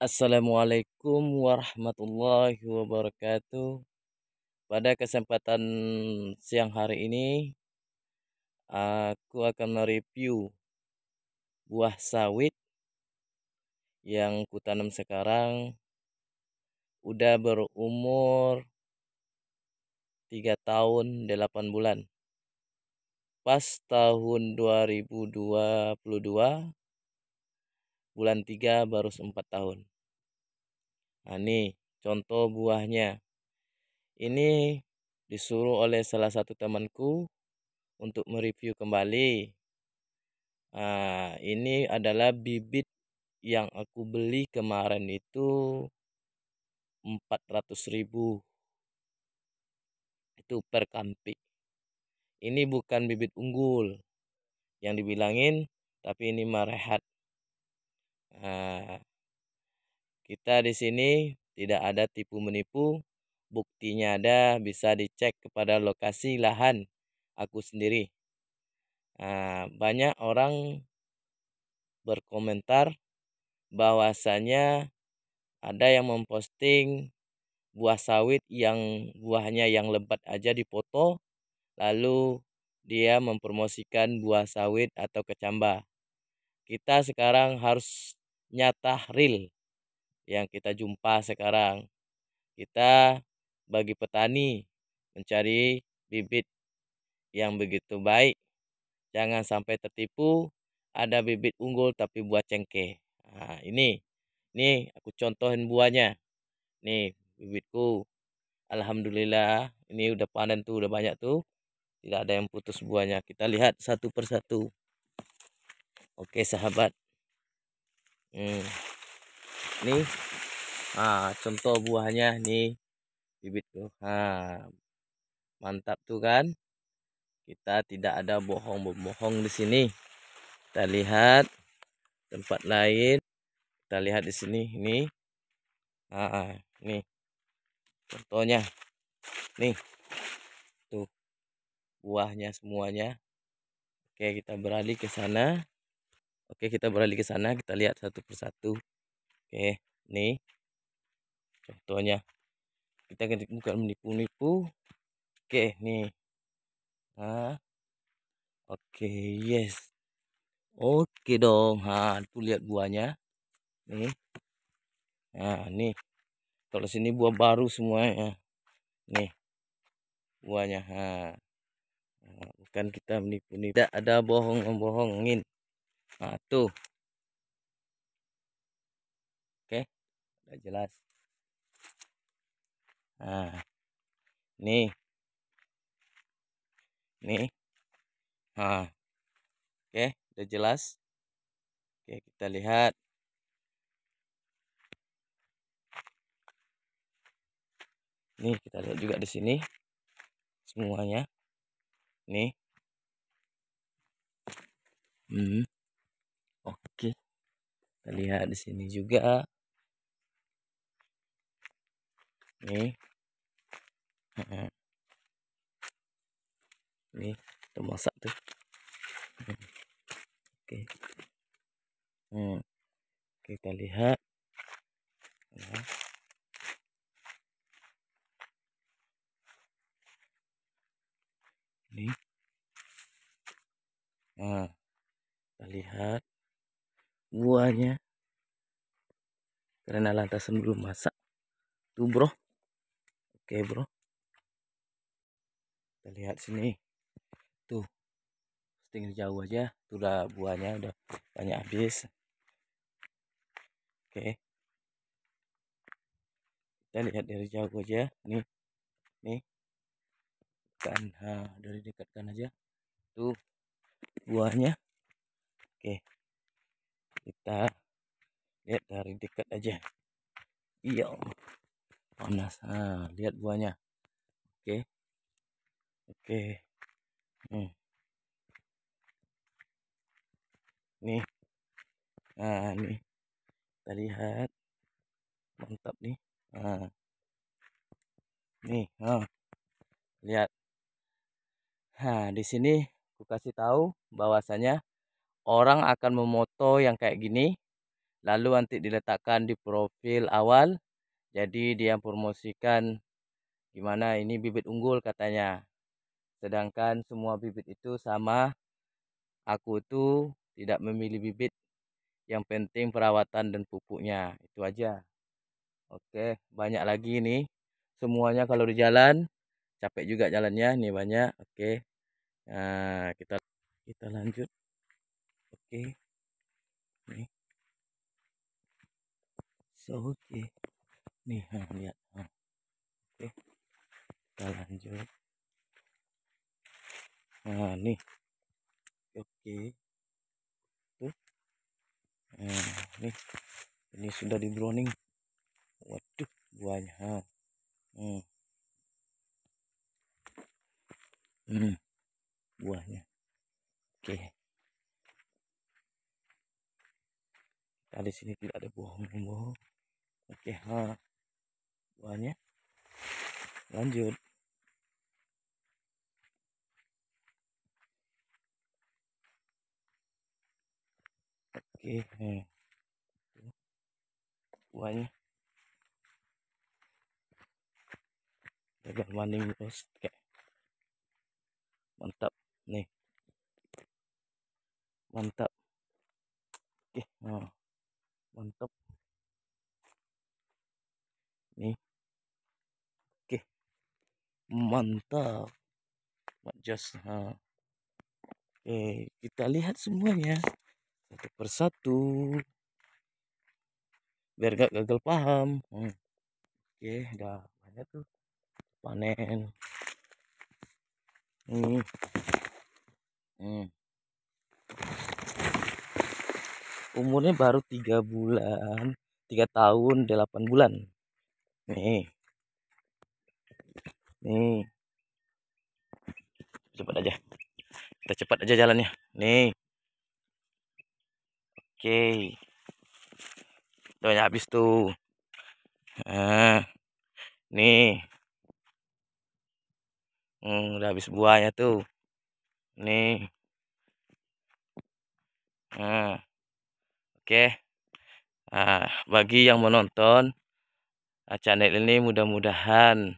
Assalamualaikum warahmatullahi wabarakatuh. Pada kesempatan siang hari ini, aku akan mereview buah sawit yang kutanam sekarang. Udah berumur 3 tahun 8 bulan. Pas tahun 2022 bulan 3 baru 4 tahun. Nah, ini contoh buahnya. Ini disuruh oleh salah satu temanku untuk mereview kembali. Nah, ini adalah bibit yang aku beli kemarin itu ribu itu per kampi. Ini bukan bibit unggul yang dibilangin, tapi ini merehat. Nah, kita di sini tidak ada tipu menipu. Buktinya ada, bisa dicek kepada lokasi lahan aku sendiri. Nah, banyak orang berkomentar bahwasanya ada yang memposting buah sawit yang buahnya yang lebat aja dipoto lalu dia mempromosikan buah sawit atau kecambah. Kita sekarang harus nyata real yang kita jumpa sekarang. Kita bagi petani mencari bibit yang begitu baik. Jangan sampai tertipu ada bibit unggul tapi buah cengkeh. Nah, ini ini aku contohin buahnya. Nih bibitku. Alhamdulillah ini udah panen tuh udah banyak tuh. Tidak ada yang putus buahnya. Kita lihat satu persatu. Oke sahabat. Nih. Nih. Nah, contoh buahnya nih bibit tuh. Nah, mantap tuh kan? Kita tidak ada bohong-bohong di sini. Kita lihat tempat lain. Kita lihat di sini ini. Nah, nih. Contohnya. Nih. Tuh. Buahnya semuanya. Oke, kita beralih ke sana. Oke, kita beralih ke sana, kita lihat satu persatu. Oke, nih contohnya. Kita bukan menipu-nipu. Oke, nih. Nah. Oke, yes. Oke dong. Ha, nah, tuh lihat buahnya. Nih. Nah, nih. Kalau sini buah baru semuanya. Nih. Buahnya. Ha. Nah. nah, bukan kita menipu-nipu. Tidak ada bohong bohongin Nah, tuh. Oke, udah jelas. Nah, nih. Nih. Nah. Oke, udah jelas. Oke, kita lihat. Nih, kita lihat juga di sini semuanya. Nih. Hmm. Oke. Kita lihat di sini juga. Nih. Nih, udah masak tuh. Oke. Hmm. Kita lihat. Nah. buahnya karena lantasan belum masak tuh bro oke bro kita lihat sini tuh tinggal jauh aja tuh udah buahnya udah banyak habis oke kita lihat dari jauh aja nih nih kan dari dekatkan aja tuh buahnya oke kita lihat dari dekat aja iya panas nah, lihat buahnya oke oke hmm. nih nah nih kita lihat mantap nih nah. nih nah. lihat nah di sini aku kasih tahu bahwasanya orang akan memoto yang kayak gini lalu nanti diletakkan di profil awal jadi dia promosikan gimana ini bibit unggul katanya sedangkan semua bibit itu sama aku tuh tidak memilih bibit yang penting perawatan dan pupuknya itu aja oke banyak lagi ini. semuanya kalau di jalan capek juga jalannya Ini banyak oke nah kita kita lanjut okay nih so oke okay. nih ha, lihat ya, ha. oke okay. kita lanjut nah nih oke okay. tuh nah, nih ini sudah di browning waduh buahnya ha. hmm. hmm buahnya oke okay. nah, di sini tidak ada bohong-bohong oke ha buahnya lanjut oke ha. buahnya gagal maning terus kayak mantap nih mantap oke oh untuk nih oke mantap just ha. oke kita lihat semuanya satu persatu biar gak gagal paham hmm. oke udah banyak tuh panen hmm. Hmm umurnya baru tiga bulan tiga tahun delapan bulan nih nih cepat aja kita cepat aja jalannya nih oke udah ya habis tuh nah, nih hmm, udah habis buahnya tuh nih nah Oke. Nah, bagi yang menonton ah, channel ini mudah-mudahan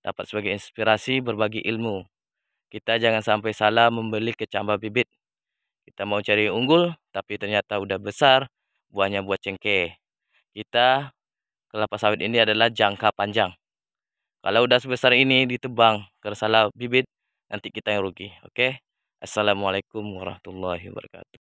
dapat sebagai inspirasi berbagi ilmu. Kita jangan sampai salah membeli kecambah bibit. Kita mau cari unggul tapi ternyata udah besar, buahnya buat cengkeh. Kita kelapa sawit ini adalah jangka panjang. Kalau udah sebesar ini ditebang karena bibit, nanti kita yang rugi. Oke. Okay? Assalamualaikum warahmatullahi wabarakatuh.